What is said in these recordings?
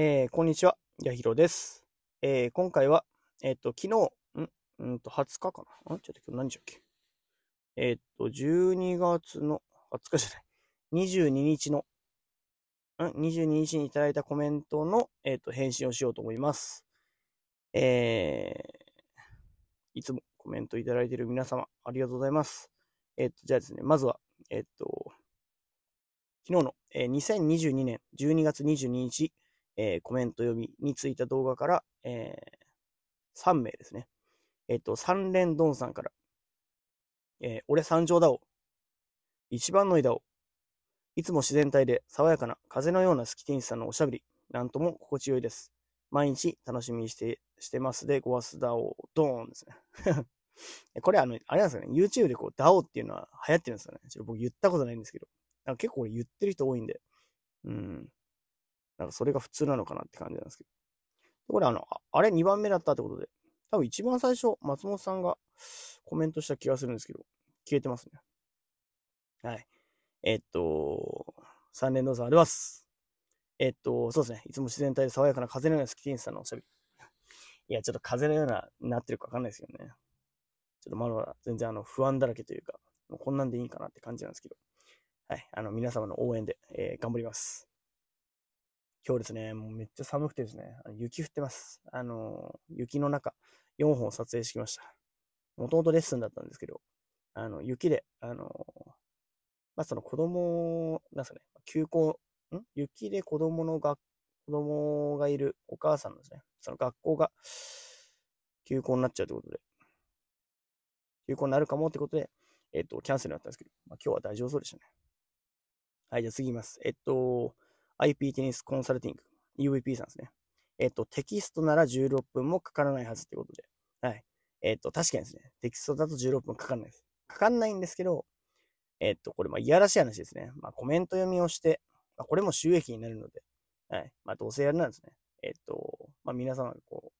えー、こんにちは、やひろです。えー、今回は、えっ、ー、と、昨日、んんと、20日かなんちょっと今日何日だっけえっ、ー、と、12月の、20日じゃない、22日の、ん ?22 日にいただいたコメントの、えっ、と、返信をしようと思います。えいつもコメントいただいている皆様、ありがとうございます。えっ、と、じゃあですね、まずは、えっ、と、昨日の、えー、2022年12月22日、えー、コメント読みについた動画から、えー、3名ですね。えっ、ー、と、三連ドンさんから、えー、俺三条だお。一番のいだお。いつも自然体で爽やかな風のようなスキティさんのおしゃべり、なんとも心地よいです。毎日楽しみにして、してますで、ごわすだお、ドーンですね。これあの、あれなんですかね、YouTube でこう、ダオっていうのは流行ってるんですよね。ちょっと僕言ったことないんですけど。なんか結構これ言ってる人多いんで。うん。なんかそれが普通なのかなって感じなんですけど。これあの、あれ2番目だったってことで、多分一番最初、松本さんがコメントした気がするんですけど、消えてますね。はい。えっと、3連動さんあります。えっと、そうですね。いつも自然体で爽やかな風のようなスキティンさんのおしゃべり。いや、ちょっと風のような、なってるかわかんないですけどね。ちょっとまだまだ全然あの不安だらけというか、もうこんなんでいいかなって感じなんですけど。はい。あの、皆様の応援で、えー、頑張ります。今日ですね、もうめっちゃ寒くてですね、あの雪降ってます。あの、雪の中、4本撮影してきました。もともとレッスンだったんですけど、あの、雪で、あの、まあ、その子供、なんすかね、休校、ん雪で子供の学、子供がいるお母さんですね。その学校が休校になっちゃうってことで、休校になるかもってことで、えっ、と、キャンセルになったんですけど、まあ、今日は大丈夫そうでしたね。はい、じゃあ次いきます。えっと、IP テニスコンサルティング、UVP さんですね。えっ、と、テキストなら16分もかからないはずっいうことで。はい。えっ、と、確かにですね。テキストだと16分かかんないです。かかんないんですけど、えっ、と、これ、まあ、いやらしい話ですね。まあ、コメント読みをして、まあ、これも収益になるので、はい。まあ、どうせやるなんですね。えっ、と、まあ、皆様がこう、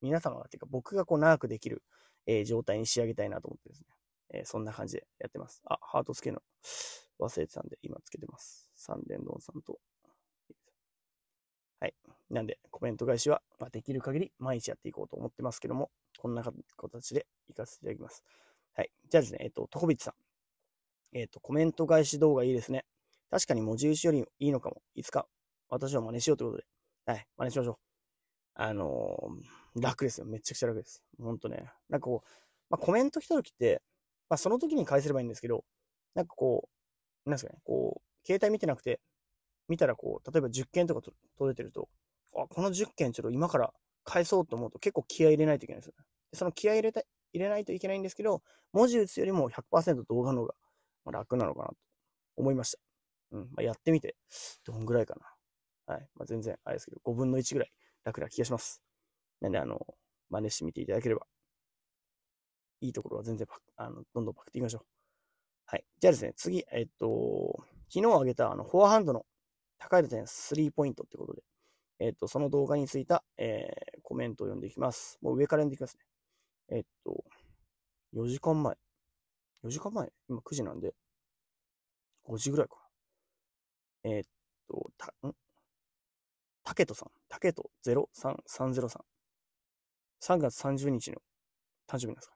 皆様がっていうか、僕がこう、長くできる、え状態に仕上げたいなと思ってですね。えそんな感じでやってます。あ、ハートつけるの忘れてたんで、今つけてます。三連ドンさんと。なんで、コメント返しは、まあ、できる限り毎日やっていこうと思ってますけども、こんな形で行かせていただきます。はい。じゃあですね、えっと、トコビッチさん。えっと、コメント返し動画いいですね。確かに文字打ちよりいいのかも。いつか私は真似しようということで。はい。真似しましょう。あのー、楽ですよ。めちゃくちゃ楽です。ほんとね。なんかこう、まあ、コメント来た時って、まあ、その時に返せればいいんですけど、なんかこう、なんですかね、こう、携帯見てなくて、見たらこう、例えば10件とか取れてると、あこの10件ちょっと今から返そうと思うと結構気合入れないといけないですよね。その気合入れた入れないといけないんですけど、文字打つよりも100%動画の方が楽なのかなと思いました。うん。まあ、やってみて、どんぐらいかな。はい。まあ、全然、あれですけど、5分の1ぐらい楽な気がします。なんで、あの、真似してみていただければ、いいところは全然あの、どんどんパクっていきましょう。はい。じゃあですね、次、えっと、昨日あげた、あの、フォアハンドの高い打点スリーポイントってことで、えっ、と、その動画についた、えー、コメントを読んでいきます。もう上から読んでいきますね。えっ、と、4時間前。4時間前今9時なんで、5時ぐらいかな。えっと、た、んタケトさん。タケト03303。3月30日の誕生日なんですか、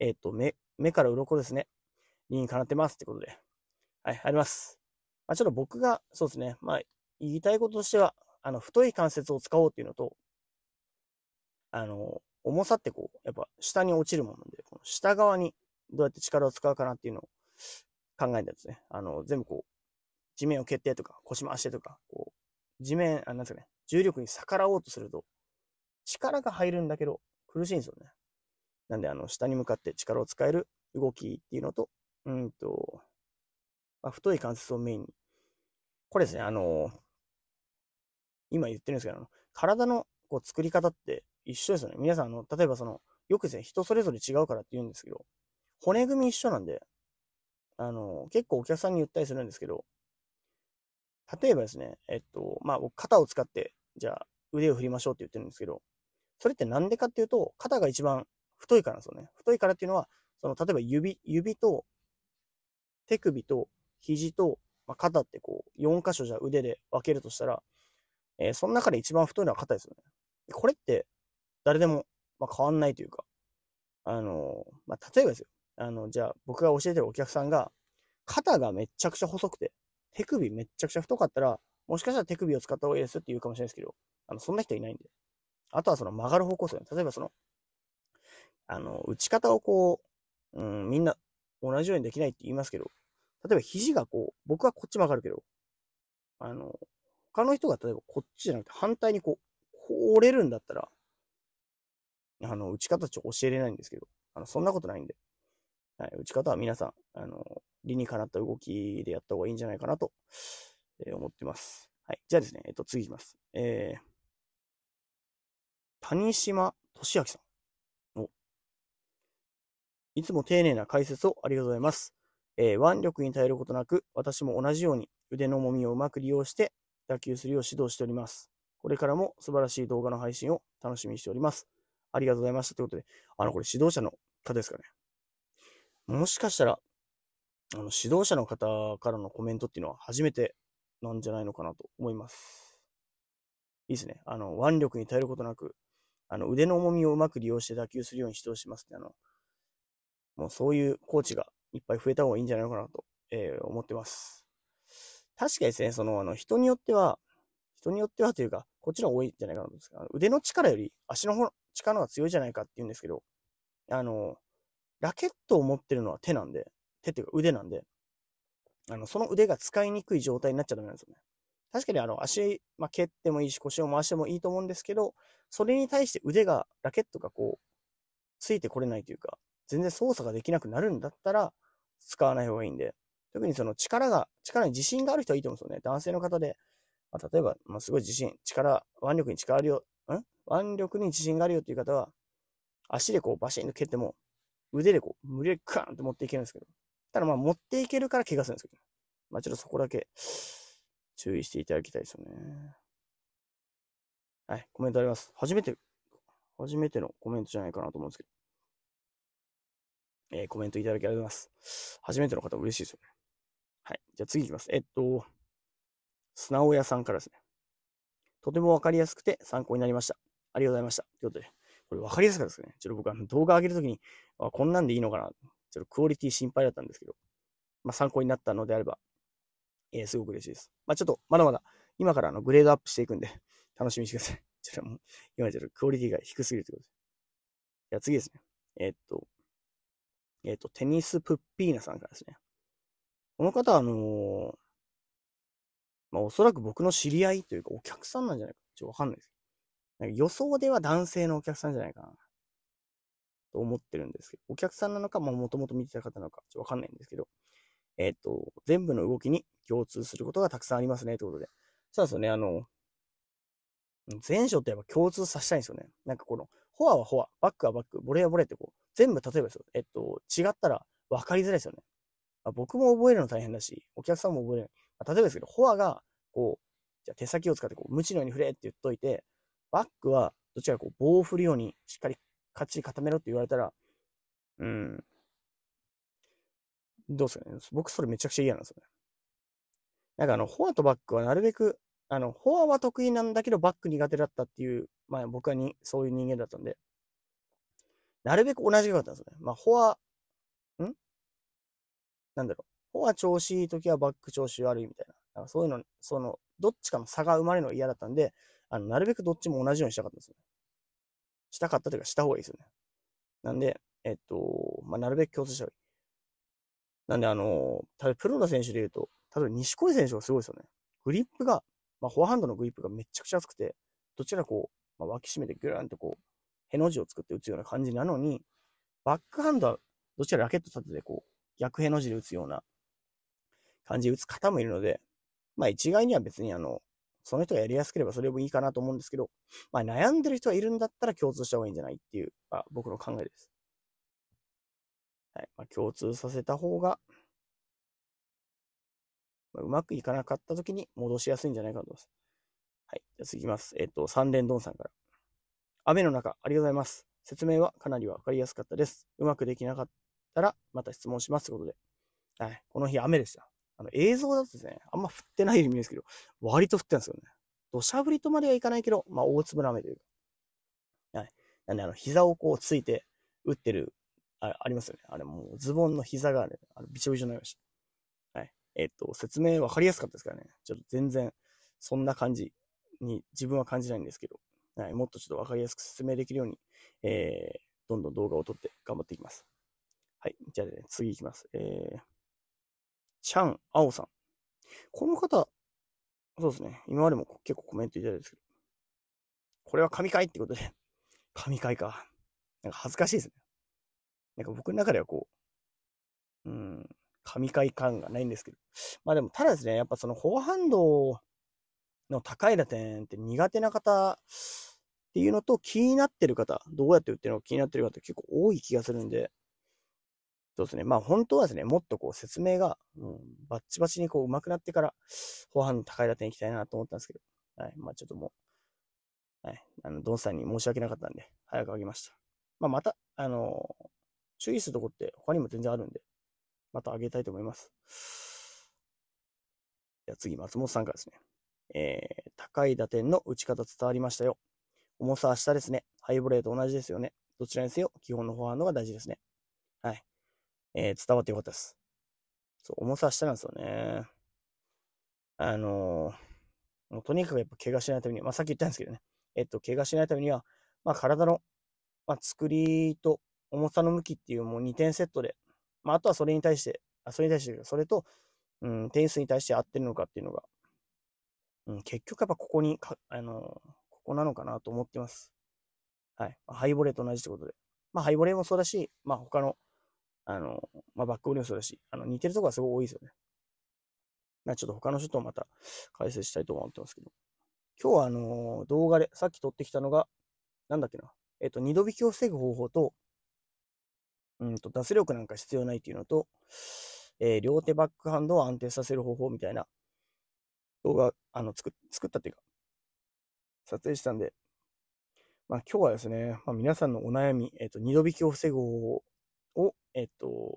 ね、えっと、目、目から鱗ですね。理にかなってますってことで。はい、あります。まあ、ちょっと僕が、そうですね。まあ、言いたいこととしては、あの、太い関節を使おうっていうのと、あの、重さってこう、やっぱ下に落ちるものなんで、この下側にどうやって力を使うかなっていうのを考えたんですね。あの、全部こう、地面を蹴ってとか、腰回してとか、こう、地面、あ、なんですかね、重力に逆らおうとすると、力が入るんだけど、苦しいんですよね。なんで、あの、下に向かって力を使える動きっていうのと、うんと、まあ、太い関節をメインに。これですね、あの今言ってるんですけど、体のこう作り方って一緒ですよね。皆さん、あの、例えばその、よくですね、人それぞれ違うからって言うんですけど、骨組み一緒なんで、あの、結構お客さんに言ったりするんですけど、例えばですね、えっと、まあ、肩を使って、じゃあ腕を振りましょうって言ってるんですけど、それってなんでかっていうと、肩が一番太いからですよね。太いからっていうのは、その、例えば指、指と、手首と、肘と、まあ、肩ってこう、4箇所じゃ腕で分けるとしたら、えー、その中で一番太いのは肩ですよね。これって、誰でも、まあ、変わんないというか、あのー、まあ、例えばですよ。あの、じゃあ、僕が教えてるお客さんが、肩がめちゃくちゃ細くて、手首めちゃくちゃ太かったら、もしかしたら手首を使った方がいいですって言うかもしれないですけど、あの、そんな人いないんで。あとはその曲がる方向性、ね。例えばその、あの、打ち方をこう、うん、みんな同じようにできないって言いますけど、例えば肘がこう、僕はこっち曲がるけど、あの、他の人が例えばこっちじゃなくて反対にこう、こう折れるんだったら、あの、打ち方ちょっと教えれないんですけど、あの、そんなことないんで、はい、打ち方は皆さん、あの、理にかなった動きでやった方がいいんじゃないかなと、えー、思ってます。はい。じゃあですね、えっ、と、次いきます。えー、谷島俊明さん。お。いつも丁寧な解説をありがとうございます。えー、腕力に頼ることなく、私も同じように腕の重みをうまく利用して、打球するよう指導しております。これからも素晴らしい動画の配信を楽しみにしております。ありがとうございました。ということで、あの、これ指導者の方ですかね。もしかしたら、あの、指導者の方からのコメントっていうのは初めてなんじゃないのかなと思います。いいですね。あの、腕力に頼ることなく、あの、腕の重みをうまく利用して打球するように指導しますって、あの、もうそういうコーチがいっぱい増えた方がいいんじゃないのかなと、えー、思ってます。確かにですね、その、あの、人によっては、人によってはというか、こっちの方が多いんじゃないかなと思うんですけど、腕の力より足の方力の方が強いじゃないかって言うんですけど、あの、ラケットを持ってるのは手なんで、手っていうか腕なんで、あの、その腕が使いにくい状態になっちゃダメなんですよね。確かにあの、足、まあ、蹴ってもいいし、腰を回してもいいと思うんですけど、それに対して腕が、ラケットがこう、ついてこれないというか、全然操作ができなくなるんだったら、使わない方がいいんで、特にその力が、力に自信がある人はいいと思うんですよね。男性の方で、まあ、例えば、まあ、すごい自信、力、腕力に力あるよ、ん腕力に自信があるよっていう方は、足でこうバシンと蹴っても、腕でこう、無理やりカーンと持っていけるんですけど、ただまあ持っていけるから怪我するんですけど、まあちょっとそこだけ注意していただきたいですよね。はい、コメントあります。初めて、初めてのコメントじゃないかなと思うんですけど。えー、コメントいただきありがとうございます。初めての方嬉しいですよね。はい。じゃあ次いきます。えっと、砂親さんからですね。とてもわかりやすくて参考になりました。ありがとうございました。ということで、これわかりやすかったですね。ちょっと僕あの動画上げるときに、あ、こんなんでいいのかな。ちょっとクオリティ心配だったんですけど、まあ参考になったのであれば、えー、すごく嬉しいです。まあちょっとまだまだ今からあのグレードアップしていくんで、楽しみにしてください。ちょっともう、今ちょっとクオリティが低すぎるということで。じゃあ次ですね。えー、っと、えー、っと、テニスプッピーナさんからですね。この方は、あのまあ、おそらく僕の知り合いというか、お客さんなんじゃないか。ちょっとわかんないです。なんか予想では男性のお客さんじゃないかな。と思ってるんですけど、お客さんなのか、まもともと見てた方なのか、ちょっとわかんないんですけど、えっ、ー、と、全部の動きに共通することがたくさんありますね、ということで。そうですよね、あの、前書ってやっぱ共通させたいんですよね。なんかこの、フォアはフォア、バックはバック、ボレーはボレーってこう、全部例えばですよ。えっと、違ったら分かりづらいですよね。まあ、僕も覚えるの大変だし、お客さんも覚えない。まあ、例えばですけど、フォアが、こう、じゃ手先を使ってこう、無知のように振れって言っといて、バックは、どっちかこう、棒を振るように、しっかり、かっちり固めろって言われたら、うん。どうすかね。僕それめちゃくちゃ嫌なんですよね。なんかあの、フォアとバックはなるべく、あの、フォアは得意なんだけど、バック苦手だったっていう、まあ僕はに、そういう人間だったんで、なるべく同じようだったんですね。まあ、フォア、んなんだろう、フォア調子いい時はバック調子悪いみたいな、なんかそういうの、その、どっちかの差が生まれるのが嫌だったんで、あの、なるべくどっちも同じようにしたかったんですよね。したかったというか、した方がいいですよね。なんで、えっと、まあ、なるべく共通した方がいい。なんで、あの、例えばプロの選手で言うと、例えば西恋選手がすごいですよね。グリップが、まあ、フォアハンドのグリップがめちゃくちゃ熱くて、どちらこう、まあ、脇締めてぐらんとこう、への字を作って打つような感じなのに、バックハンドはどちらラケット立ててこう、逆への字で打つような感じで打つ方もいるので、まあ一概には別にあの、その人がやりやすければそれもいいかなと思うんですけど、まあ悩んでる人がいるんだったら共通した方がいいんじゃないっていう、まあ、僕の考えです。はい。まあ共通させた方が、まあ、うまくいかなかった時に戻しやすいんじゃないかと思います。はい。じゃあ次いきます。えっ、と、三連ドンさんから。雨の中、ありがとうございます。説明はかなりわかりやすかったです。うまくできなかったら、また質問しますということで。はい。この日雨でした。あの、映像だとですね、あんま降ってないように見えるんですけど、割と降ってるんですよね。土砂降りとまではいかないけど、まあ、大粒の雨というか。はい。なんで、あの、膝をこうついて打ってる、あありますよね。あれ、もうズボンの膝が、ね、あのびちょびちょになりました。はい。えー、っと、説明分かりやすかったですからね。ちょっと全然、そんな感じに自分は感じないんですけど、はい。もっとちょっと分かりやすく説明できるように、えー、どんどん動画を撮って頑張っていきます。はい。じゃあ、ね、次いきます。えー、チャン・アオさん。この方、そうですね。今までも結構コメントいただいたんですけど。これは神回ってことで。神回か。なんか恥ずかしいですね。なんか僕の中ではこう、うん、神回感がないんですけど。まあでも、ただですね、やっぱそのフォアハンドの高い打点って苦手な方っていうのと気になってる方、どうやって打ってるのか気になってる方結構多い気がするんで、そうですね。まあ本当はですね、もっとこう説明が、うん、バッチバチにこう上手くなってから、後半の高い打点行きたいなと思ったんですけど、はい。まあちょっともう、はい。あの、ドンさんに申し訳なかったんで、早く上げました。まあまた、あのー、注意するとこって他にも全然あるんで、また上げたいと思います。じゃあ次、松本さんからですね。えー、高い打点の打ち方伝わりましたよ。重さは下ですね。ハイブレーと同じですよね。どちらにせよ、基本のフォアのが大事ですね。はい。えー、伝わってよかったです。そう、重さは下なんですよね。あのー、もうとにかくやっぱ怪我しないために、まあさっき言ったんですけどね、えっと、怪我しないためには、まあ体の、まあ、作りと重さの向きっていうもう2点セットで、まああとはそれに対して、あ、それに対して、それと、うん、点数に対して合ってるのかっていうのが、うん、結局やっぱここにか、あのー、ここなのかなと思ってます。はい。ハイボレーと同じってことで。まあ、ハイボレーもそうだし、まあ、他のあの、まあ、バックオブにもそうだし、あの、似てるとこはすごい多いですよね。まあ、ちょっと他の人とまた解説したいと思ってますけど。今日はあの、動画で、さっき撮ってきたのが、なんだっけな。えっと、二度引きを防ぐ方法と、うんと、脱力なんか必要ないっていうのと、えー、両手バックハンドを安定させる方法みたいな動画、あの、作、作ったっていうか、撮影したんで、まあ今日はですね、まあ、皆さんのお悩み、えっ、と、二度引きを防ぐ方法を、えっと、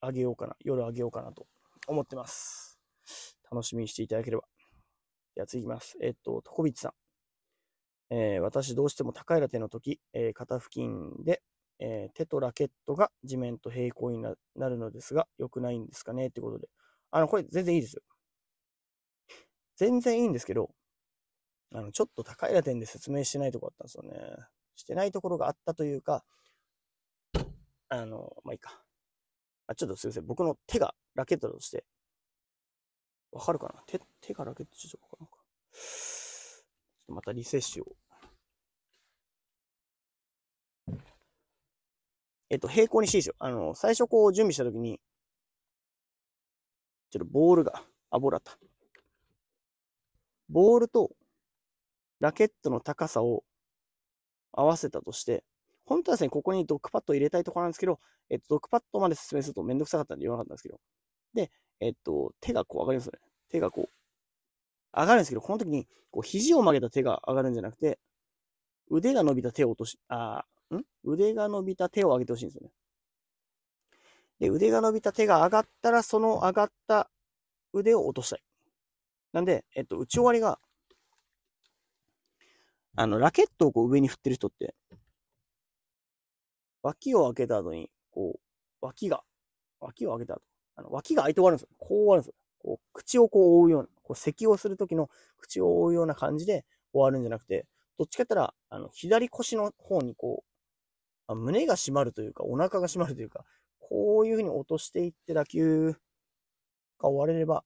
あげようかな、夜あげようかなと思ってます。楽しみにしていただければ。では次いきます。えっと、トコビッチさん。えー、私どうしても高いラテの時、えー、肩付近で、えー、手とラケットが地面と平行になるのですが、良くないんですかねってことで。あの、これ全然いいですよ。全然いいんですけど、あの、ちょっと高いラテンで説明してないとこあったんですよね。してないところがあったというか、あの、まあ、いいか。あ、ちょっとすいません。僕の手がラケットだとして、わかるかな手、手がラケットちょっとわからか。ちょっとまたリセッシュを。えっと、平行にしていいですよ。あの、最初こう準備したときに、ちょっとボールが、あ、ボールあった。ボールとラケットの高さを合わせたとして、本当はですね、ここにドックパッドを入れたいところなんですけど、えっと、ドックパッドまで説明するとめんどくさかったんで言わなかったんですけど。で、えっと、手がこう上がりますよね。手がこう、上がるんですけど、この時に、こう、肘を曲げた手が上がるんじゃなくて、腕が伸びた手を落とし、あん腕が伸びた手を上げてほしいんですよね。で、腕が伸びた手が上がったら、その上がった腕を落としたい。なんで、えっと、打ち終わりが、あの、ラケットをこう上に振ってる人って、脇を開けた後に、こう、脇が、脇を開けた後、あの脇が開いて終わるんですよ。こう終わるんですよ。こう、口をこう覆うような、こう、咳をするときの口を覆うような感じで終わるんじゃなくて、どっちかって言ったら、あの、左腰の方にこう、胸が締まるというか、お腹が締まるというか、こういうふうに落としていって打球が終われれば、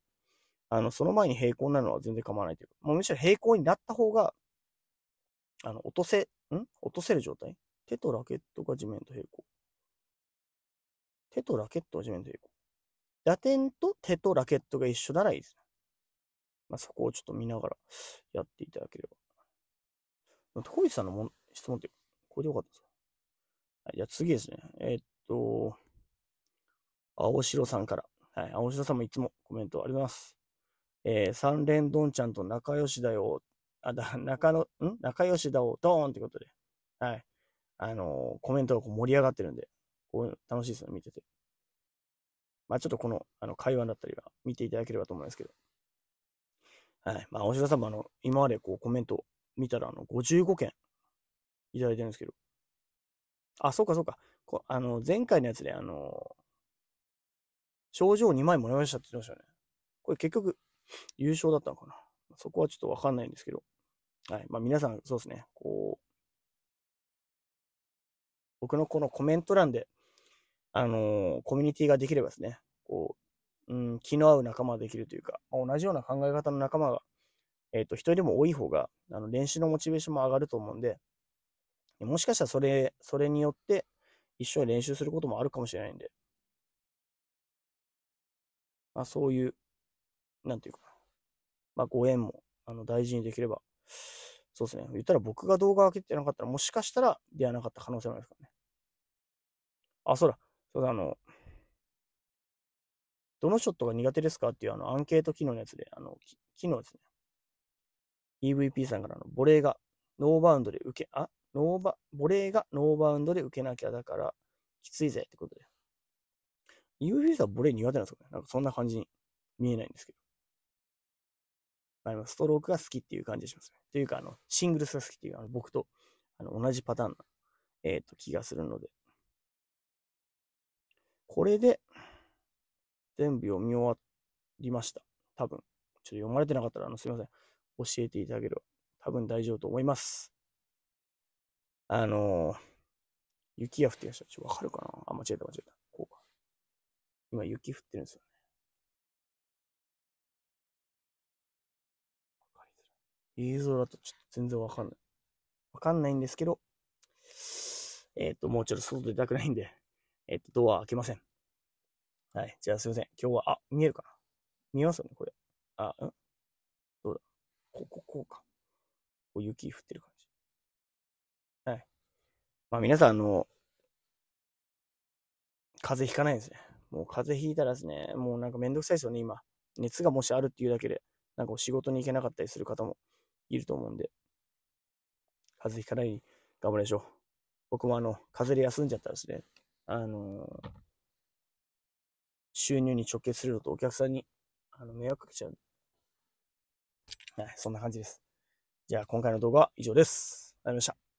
あの、その前に平行になるのは全然構わないというか、もうむしろ平行になった方が、あの、落とせ、ん落とせる状態手とラケットが地面と平行。手とラケットが地面と平行。打点と手とラケットが一緒ならいいですね。まあ、そこをちょっと見ながらやっていただければ。高市さんのも質問って、これでよかったですかはい、じゃあ次ですね。えー、っと、青白さんから。はい、青白さんもいつもコメントあります。えー、三連ドンちゃんと仲良しだよ。あ、だ、かの、ん仲良しだよ、ドーンってことで。はい。あの、コメントがこう盛り上がってるんで、こう楽しいですね、見てて。まあちょっとこの、あの、会話だったりは見ていただければと思いますけど。はい。まあ、大城さんもあの、今までこうコメント見たら、あの、55件いただいてるんですけど。あ、そうかそうか。こあの、前回のやつで、あの、症状2枚もらいましたって言ってましたね。これ結局、優勝だったのかな。そこはちょっとわかんないんですけど。はい。まあ皆さん、そうですね。こ僕のこのコメント欄で、あのー、コミュニティができればですね、こう、うん、気の合う仲間ができるというか、同じような考え方の仲間が、えっ、ー、と、一人でも多い方が、あの、練習のモチベーションも上がると思うんで、もしかしたらそれ、それによって、一緒に練習することもあるかもしれないんで、まあ、そういう、なんていうかまあ、ご縁も、あの、大事にできれば、そうですね。言ったら僕が動画を開けてなかったら、もしかしたら出会わなかった可能性もありますからね。あ、そうだ、そうだ、あの、どのショットが苦手ですかっていうあのアンケート機能のやつで、あの、機能ですね、EVP さんからのボレーがノーバウンドで受け、あ、ノーバ、ボレーがノーバウンドで受けなきゃだから、きついぜってことで。EVP さんボレー苦手なんですかねなんかそんな感じに見えないんですけど。まあ、ストロークが好きっていう感じがしますね。というか、あの、シングルスが好きっていう、あの僕とあの同じパターンの、えっ、ー、と、気がするので。これで、全部読み終わりました。多分。ちょっと読まれてなかったら、あの、すいません。教えていただければ、多分大丈夫と思います。あのー、雪が降ってらっした。ちょっとわかるかなあ、間違えた間違えた。こうか。今、雪降ってるんですよね。映像だとちょっと全然わかんない。わかんないんですけど、えっ、ー、と、もうちょっと外出たくないんで、えっと、ドア開けません。はい。じゃあすいません。今日は、あ、見えるかな見えますよね、これ。あ、んどうだここ、こうか。こう雪降ってる感じ。はい。まあ皆さん、あの、風邪ひかないですね。もう風邪ひいたらですね、もうなんかめんどくさいですよね、今。熱がもしあるっていうだけで、なんかお仕事に行けなかったりする方もいると思うんで、風邪ひかないように頑張りましょう。僕もあの、風邪で休んじゃったらですね、あの、収入に直結するのとお客さんに、あの、迷惑かけちゃう。はい、そんな感じです。じゃあ今回の動画は以上です。ありがとうございました。